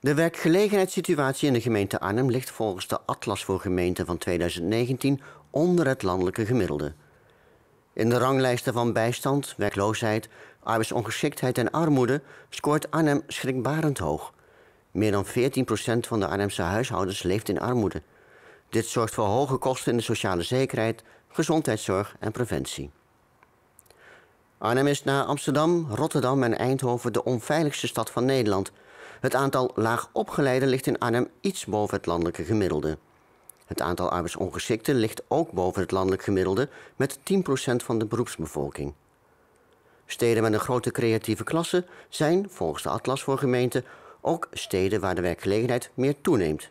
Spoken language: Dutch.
De werkgelegenheidssituatie in de gemeente Arnhem ligt volgens de Atlas voor Gemeenten van 2019 onder het landelijke gemiddelde. In de ranglijsten van bijstand, werkloosheid, arbeidsongeschiktheid en armoede scoort Arnhem schrikbarend hoog. Meer dan 14% van de Arnhemse huishoudens leeft in armoede. Dit zorgt voor hoge kosten in de sociale zekerheid, gezondheidszorg en preventie. Arnhem is na Amsterdam, Rotterdam en Eindhoven de onveiligste stad van Nederland. Het aantal laagopgeleiden ligt in Arnhem iets boven het landelijke gemiddelde. Het aantal arbeidsongeschikten ligt ook boven het landelijk gemiddelde met 10% van de beroepsbevolking. Steden met een grote creatieve klasse zijn, volgens de Atlas voor gemeenten, ook steden waar de werkgelegenheid meer toeneemt.